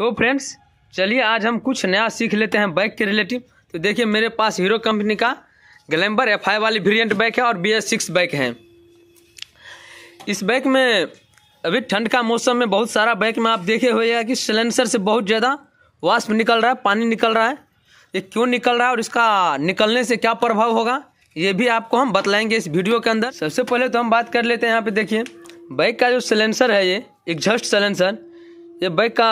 तो फ्रेंड्स चलिए आज हम कुछ नया सीख लेते हैं बाइक के रिलेटिव तो देखिए मेरे पास हीरो कंपनी का ग्लैम्बर एफ आई वाली वेरियंट बाइक है और बी एस सिक्स बाइक है इस बाइक में अभी ठंड का मौसम में बहुत सारा बाइक में आप देखे हुए कि सिलेंसर से बहुत ज़्यादा वाष्प निकल रहा है पानी निकल रहा है ये क्यों निकल रहा है और इसका निकलने से क्या प्रभाव होगा ये भी आपको हम बतलाएंगे इस वीडियो के अंदर सबसे पहले तो हम बात कर लेते हैं यहाँ पे देखिए बाइक का जो सिलेंसर है ये एग्जस्ट सिलेंसर ये बाइक का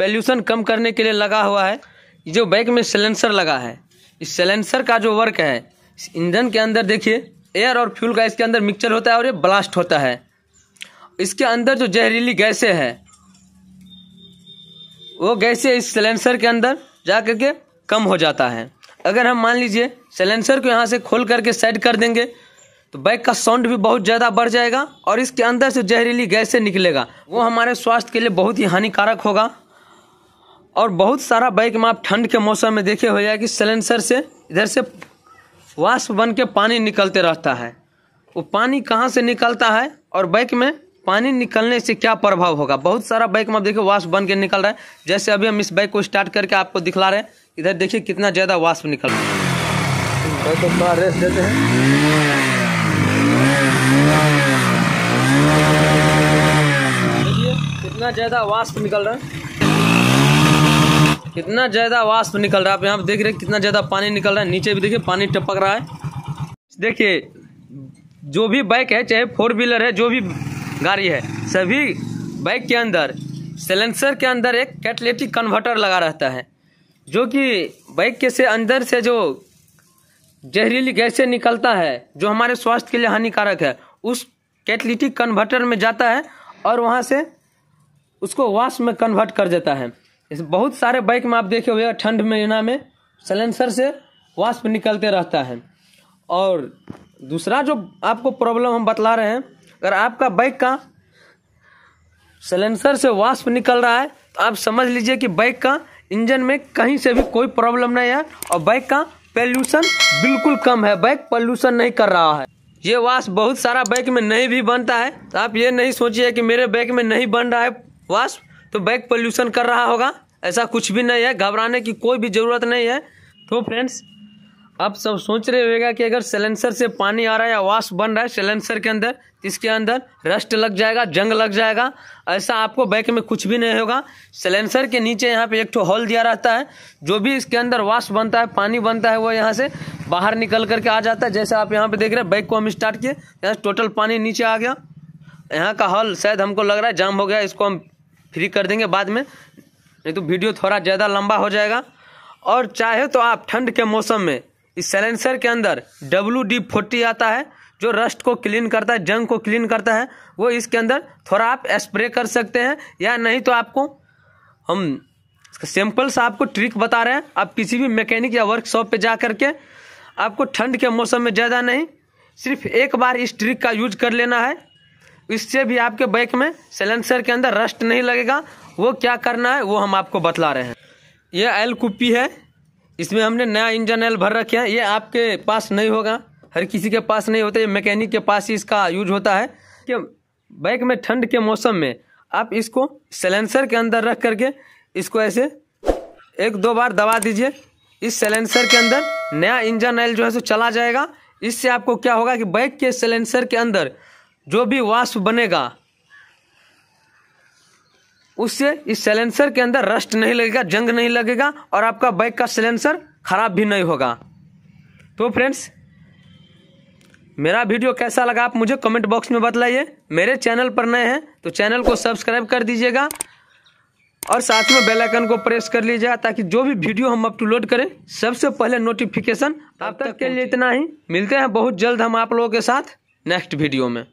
पॉल्यूशन कम करने के लिए लगा हुआ है जो बाइक में सिलेंसर लगा है इस सिलेंसर का जो वर्क है इस ईंधन के अंदर देखिए एयर और फ्यूल का इसके अंदर मिक्सचर होता है और ये ब्लास्ट होता है इसके अंदर जो जहरीली गैसें हैं वो गैसें इस सिलेंसर के अंदर जा कर के कम हो जाता है अगर हम मान लीजिए सिलेंसर को यहाँ से खोल करके सेट कर देंगे तो बाइक का साउंड भी बहुत ज़्यादा बढ़ जाएगा और इसके अंदर से जहरीली गैसें निकलेगा वो हमारे स्वास्थ्य के लिए बहुत ही हानिकारक होगा और बहुत सारा बाइक में आप ठंड के मौसम में देखे होगा कि सिलेंसर से इधर से वाष्प बन के पानी निकलते रहता है वो पानी कहाँ से निकलता है और बाइक में पानी निकलने से क्या प्रभाव होगा बहुत सारा बाइक में आप देखिए वाष्प बन के निकल रहा है जैसे अभी हम इस बाइक को स्टार्ट करके आपको दिखला रहे हैं इधर देखिए कितना ज़्यादा वाष्प निकल रहा है कितना ज़्यादा वाष्प निकल रहा है कितना ज़्यादा वास्प तो निकल रहा है आप यहाँ पे देख रहे हैं कितना ज़्यादा पानी निकल रहा है नीचे भी देखिए पानी टपक रहा है देखिए जो भी बाइक है चाहे फोर व्हीलर है जो भी गाड़ी है सभी बाइक के अंदर सिलेंसर के अंदर एक कैटलेटिक कन्वर्टर लगा रहता है जो कि बाइक के से अंदर से जो जहरीली गैसें निकलता है जो हमारे स्वास्थ्य के लिए हानिकारक है उस कैटलिटिक कन्वर्टर में जाता है और वहाँ से उसको वाश में कन्वर्ट कर देता है इस बहुत सारे बाइक में आप देखे हुए ठंड महीना में सलेंसर से वाष्प निकलते रहता है और दूसरा जो आपको प्रॉब्लम हम बतला रहे हैं अगर आपका बाइक का सलेंसर से वाष्प निकल रहा है तो आप समझ लीजिए कि बाइक का इंजन में कहीं से भी कोई प्रॉब्लम नहीं है और बाइक का पॉल्यूशन बिल्कुल कम है बाइक पॉल्यूशन नहीं कर रहा है ये वाश बहुत सारा बाइक में नहीं भी बनता है तो आप ये नहीं सोचिए कि मेरे बाइक में नहीं बन रहा है वाश तो बैक पोल्यूशन कर रहा होगा ऐसा कुछ भी नहीं है घबराने की कोई भी ज़रूरत नहीं है तो फ्रेंड्स आप सब सोच रहे होगा कि अगर सिलेंसर से पानी आ रहा है या वाश बन रहा है सिलेंसर के अंदर इसके अंदर रस्ट लग जाएगा जंग लग जाएगा ऐसा आपको बैक में कुछ भी नहीं होगा सिलेंसर के नीचे यहाँ पे एक ठो हॉल दिया रहता है जो भी इसके अंदर वाश बनता है पानी बनता है वो यहाँ से बाहर निकल करके आ जाता है जैसे आप यहाँ पे देख रहे हैं बाइक को हम स्टार्ट किए यहाँ टोटल पानी नीचे आ गया यहाँ का हॉल शायद हमको लग रहा है जाम हो गया इसको हम फ्री कर देंगे बाद में नहीं तो वीडियो थोड़ा ज़्यादा लंबा हो जाएगा और चाहे तो आप ठंड के मौसम में इस सैलेंसर के अंदर डब्लू डी फोर्टी आता है जो रस्ट को क्लीन करता है जंग को क्लीन करता है वो इसके अंदर थोड़ा आप स्प्रे कर सकते हैं या नहीं तो आपको हम सा आपको ट्रिक बता रहे हैं आप किसी भी मैकेनिक या वर्कशॉप पे जा करके आपको ठंड के मौसम में ज़्यादा नहीं सिर्फ एक बार इस ट्रिक का यूज कर लेना है इससे भी आपके बाइक में सैलेंसर के अंदर रस्ट नहीं लगेगा वो क्या करना है वो हम आपको बतला रहे हैं ये एल कुप्पी है इसमें हमने नया इंजन एल भर रखे हैं ये आपके पास नहीं होगा हर किसी के पास नहीं होता ये मैकेनिक के पास ही इसका यूज होता है कि बाइक में ठंड के मौसम में आप इसको सैलेंसर के अंदर रख करके इसको ऐसे एक दो बार दबा दीजिए इस सैलेंसर के अंदर नया इंजन ऑयल जो है सो चला जाएगा इससे आपको क्या होगा कि बाइक के सैलेंसर के अंदर जो भी वाष्प बनेगा उससे इस सिलेंसर के अंदर रस्ट नहीं लगेगा जंग नहीं लगेगा और आपका बाइक का सिलेंसर ख़राब भी नहीं होगा तो फ्रेंड्स मेरा वीडियो कैसा लगा आप मुझे कमेंट बॉक्स में बतलाइए मेरे चैनल पर नए हैं तो चैनल को सब्सक्राइब कर दीजिएगा और साथ में बेल आइकन को प्रेस कर लीजिएगा ताकि जो भी वीडियो हम अपलोड करें सबसे पहले नोटिफिकेशन आप तक के लिए इतना ही मिलते हैं बहुत जल्द हम आप लोगों के साथ नेक्स्ट वीडियो में